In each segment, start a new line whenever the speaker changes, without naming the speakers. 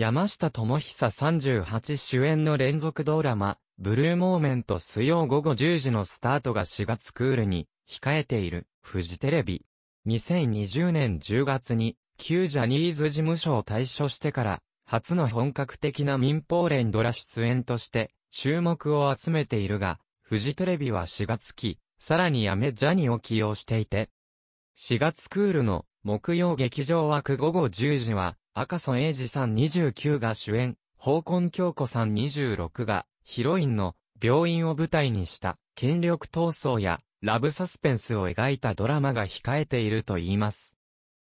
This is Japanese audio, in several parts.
山下智久38主演の連続ドラマ、ブルーモーメント水曜午後10時のスタートが4月クールに控えている、フジテレビ。2020年10月に、旧ジャニーズ事務所を退所してから、初の本格的な民放連ドラ出演として、注目を集めているが、フジテレビは4月期、さらにやめジャニを起用していて、4月クールの木曜劇場枠午後10時は、赤楚衛二さん29が主演、宝根京子さん26が、ヒロインの病院を舞台にした権力闘争やラブサスペンスを描いたドラマが控えていると言います。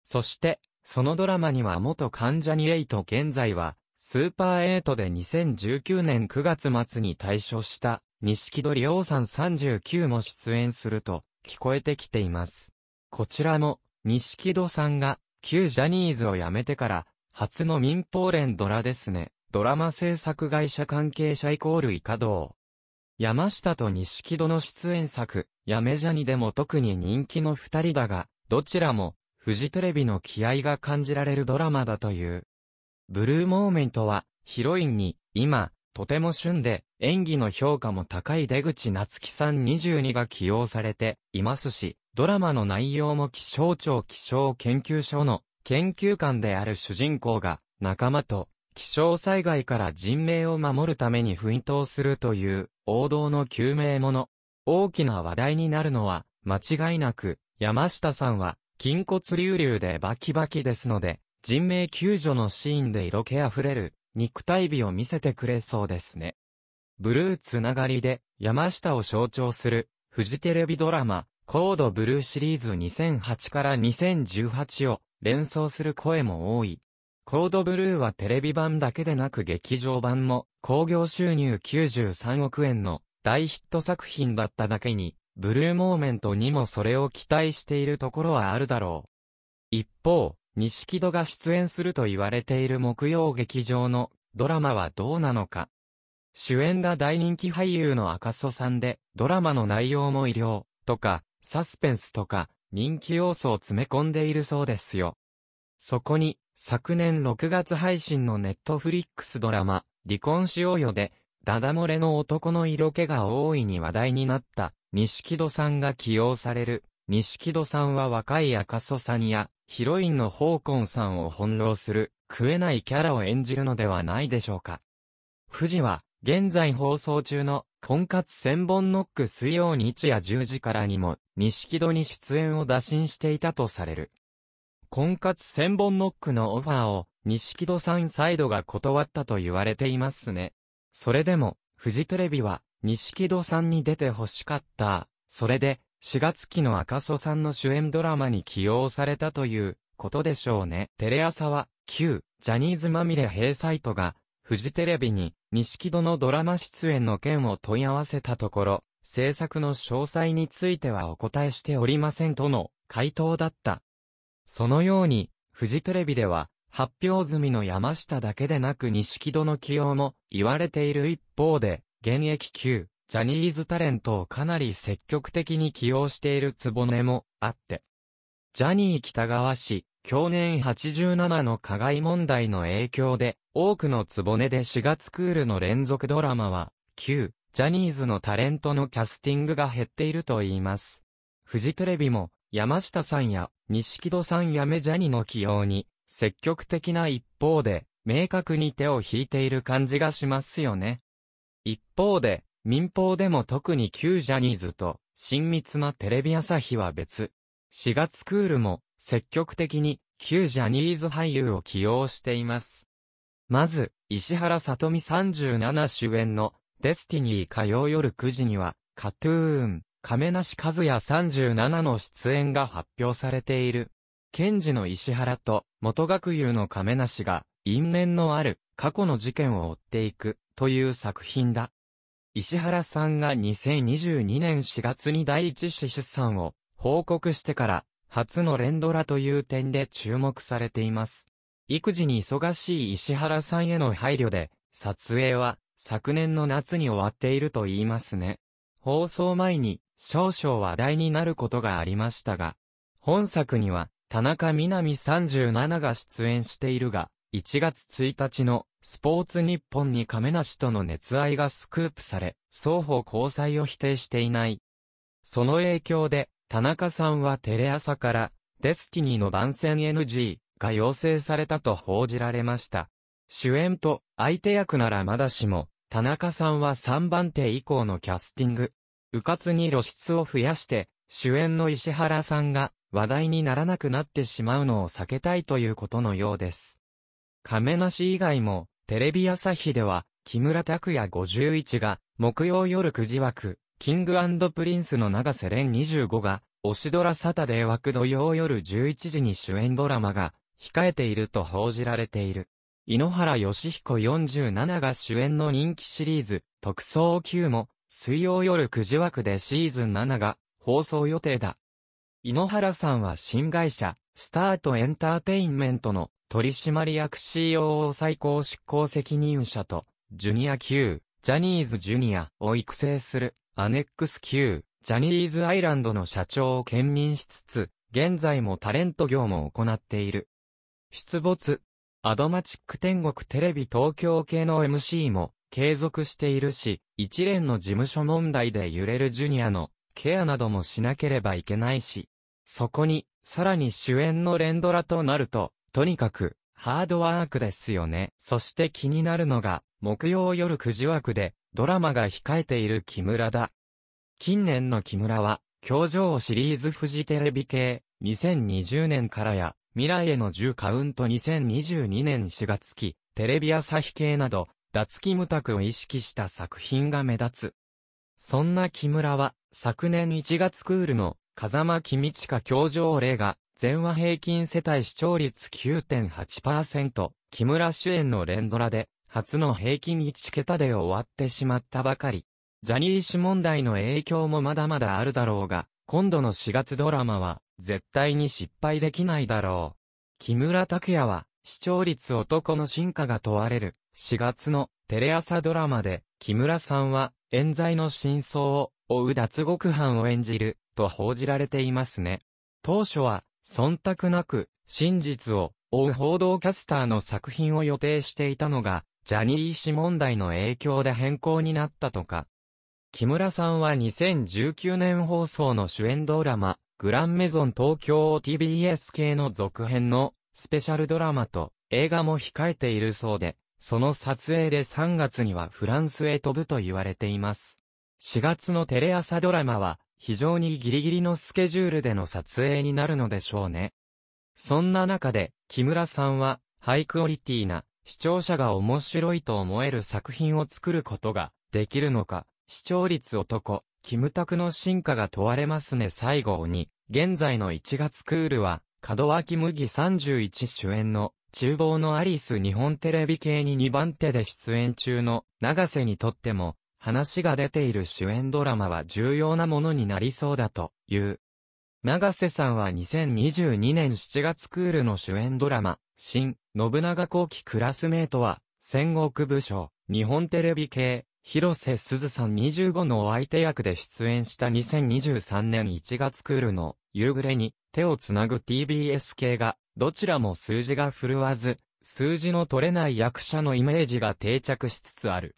そして、そのドラマには元関ジャニト現在は、スーパー8で2019年9月末に退所した、錦戸亮さん39も出演すると、聞こえてきています。こちらも、錦戸さんが、旧ジャニーズを辞めてから、初の民放連ドラですね。ドラマ制作会社関係者イコールカド同。山下と西木戸の出演作、やめじゃにでも特に人気の二人だが、どちらも、フジテレビの気合が感じられるドラマだという。ブルーモーメントは、ヒロインに、今、とても旬で、演技の評価も高い出口夏樹さん22が起用されていますし、ドラマの内容も気象庁気象研究所の研究官である主人公が、仲間と、気象災害から人命を守るために奮闘するという、王道の救命もの。大きな話題になるのは、間違いなく、山下さんは、筋骨隆々でバキバキですので、人命救助のシーンで色気あふれる、肉体美を見せてくれそうですね。ブルーつながりで、山下を象徴する、フジテレビドラマ、コードブルーシリーズ2008から2018を、連想する声も多い。コードブルーはテレビ版だけでなく劇場版も興行収入93億円の大ヒット作品だっただけに、ブルーモーメントにもそれを期待しているところはあるだろう。一方、錦戸が出演すると言われている木曜劇場のドラマはどうなのか。主演が大人気俳優の赤楚さんで、ドラマの内容も医療とか、サスペンスとか、人気要素を詰め込んでいるそうですよ。そこに、昨年6月配信のネットフリックスドラマ、離婚しようよで、ダダ漏れの男の色気が大いに話題になった、西木戸さんが起用される。西木戸さんは若い赤楚さんや、ヒロインのホーコンさんを翻弄する、食えないキャラを演じるのではないでしょうか。富士は、現在放送中の、婚活千本ノック水曜日夜10時からにも、西木戸に出演を打診していたとされる。婚活千本ノックのオファーを、錦戸さんサイドが断ったと言われていますね。それでも、フジテレビは、錦戸さんに出て欲しかった。それで、4月期の赤楚さんの主演ドラマに起用されたという、ことでしょうね。テレ朝は、旧、ジャニーズまみれ閉サイトが、フジテレビに、錦戸のドラマ出演の件を問い合わせたところ、制作の詳細についてはお答えしておりませんとの回答だった。そのように、フジテレビでは、発表済みの山下だけでなく西木戸の起用も言われている一方で、現役級、ジャニーズタレントをかなり積極的に起用しているつぼねもあって。ジャニー北川氏、去年87の加害問題の影響で、多くのつぼねで4月クールの連続ドラマは、旧、ジャニーズのタレントのキャスティングが減っていると言います。フジテレビも、山下さんや西木戸さんやメジャニの起用に、積極的な一方で、明確に手を引いている感じがしますよね。一方で、民放でも特に旧ジャニーズと、親密なテレビ朝日は別。4月クールも、積極的に、旧ジャニーズ俳優を起用しています。まず、石原さとみ37主演の、デスティニー火曜夜9時には、カトゥーン、亀梨和也37の出演が発表されている。賢治の石原と元学友の亀梨が因縁のある過去の事件を追っていくという作品だ。石原さんが2022年4月に第一子出産を報告してから初の連ドラという点で注目されています。育児に忙しい石原さんへの配慮で撮影は昨年の夏に終わっていると言いますね。放送前に少々話題になることがありましたが、本作には、田中みなみ37が出演しているが、1月1日のスポーツ日本に亀梨との熱愛がスクープされ、双方交際を否定していない。その影響で、田中さんはテレ朝から、デスティニーの番宣 NG が要請されたと報じられました。主演と相手役ならまだしも、田中さんは3番手以降のキャスティングうかつに露出を増やして、主演の石原さんが話題にならなくなってしまうのを避けたいということのようです。亀梨以外も、テレビ朝日では、木村拓哉51が、木曜夜9時枠、キングプリンスの長瀬廉25が、推しドラサタデー枠土曜夜11時に主演ドラマが、控えていると報じられている。井ノ原義彦47が主演の人気シリーズ、特捜9も、水曜夜9時枠でシーズン7が放送予定だ。井ノ原さんは新会社、スタートエンターテインメントの取締役 COO 最高執行責任者と、ジュニア級、ジャニーズジュニアを育成する、アネックス級、ジャニーズアイランドの社長を兼任しつつ、現在もタレント業も行っている。出没、アドマチック天国テレビ東京系の MC も継続しているし、一連の事務所問題で揺れるジュニアのケアなどもしなければいけないし、そこに、さらに主演の連ドラとなると、とにかく、ハードワークですよね。そして気になるのが、木曜夜9時枠で、ドラマが控えている木村だ。近年の木村は、表情シリーズフジテレビ系、2020年からや、未来への10カウント2022年4月期、テレビ朝日系など、脱キムタクを意識した作品が目立つ。そんな木村は、昨年1月クールの、風間君近教場例が、全話平均世帯視聴率9.8%、木村主演の連ドラで、初の平均1桁で終わってしまったばかり。ジャニー氏問題の影響もまだまだあるだろうが、今度の4月ドラマは、絶対に失敗できないだろう。木村拓哉は、視聴率男の進化が問われる。4月のテレ朝ドラマで、木村さんは、冤罪の真相を追う脱獄犯を演じる、と報じられていますね。当初は、忖度なく、真実を追う報道キャスターの作品を予定していたのが、ジャニー氏問題の影響で変更になったとか。木村さんは2019年放送の主演ドラマ、グランメゾン東京を TBS 系の続編のスペシャルドラマと映画も控えているそうで、その撮影で3月にはフランスへ飛ぶと言われています。4月のテレ朝ドラマは、非常にギリギリのスケジュールでの撮影になるのでしょうね。そんな中で、木村さんは、ハイクオリティな、視聴者が面白いと思える作品を作ることができるのか、視聴率男、キムタクの進化が問われますね最後に、現在の1月クールは、門脇麦31主演の厨房のアリス日本テレビ系に2番手で出演中の長瀬にとっても、話が出ている主演ドラマは重要なものになりそうだという。長瀬さんは2022年7月クールの主演ドラマ、新、信長後期クラスメートは、戦国武将、日本テレビ系、広瀬すずさん25のお相手役で出演した2023年1月クールの夕暮れに手をつなぐ TBS 系がどちらも数字が振るわず、数字の取れない役者のイメージが定着しつつある。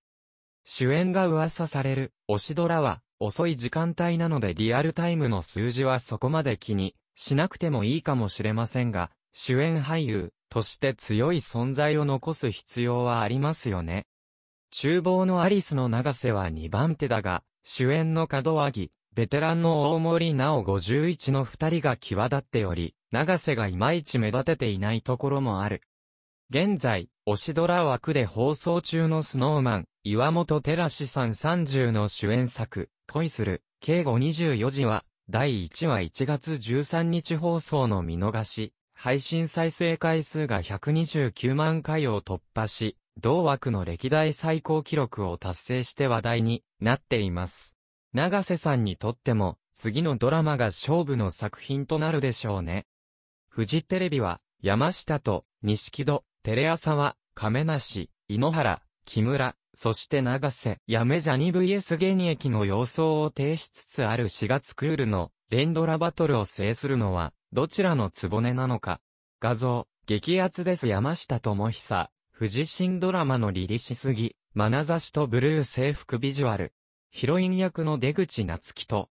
主演が噂される、推しドラは、遅い時間帯なのでリアルタイムの数字はそこまで気にしなくてもいいかもしれませんが、主演俳優として強い存在を残す必要はありますよね。厨房のアリスの長瀬は2番手だが、主演の門脇、ベテランの大森なお51の2人が際立っており、永瀬がいまいち目立てていないところもある。現在、推しドラ枠で放送中のスノーマン、岩本照志さん30の主演作、恋する、敬語24時は、第1話1月13日放送の見逃し、配信再生回数が129万回を突破し、同枠の歴代最高記録を達成して話題になっています。長瀬さんにとっても、次のドラマが勝負の作品となるでしょうね。フジテレビは、山下と、西木戸、テレ朝は、亀梨、井ノ原、木村、そして長瀬、やめジャニ VS 現役の様相を呈しつつある4月クールの、連ドラバトルを制するのは、どちらのつぼねなのか。画像、激アツです山下智久、富士新ドラマのリリしすぎ、眼差しとブルー制服ビジュアル。ヒロイン役の出口夏樹と、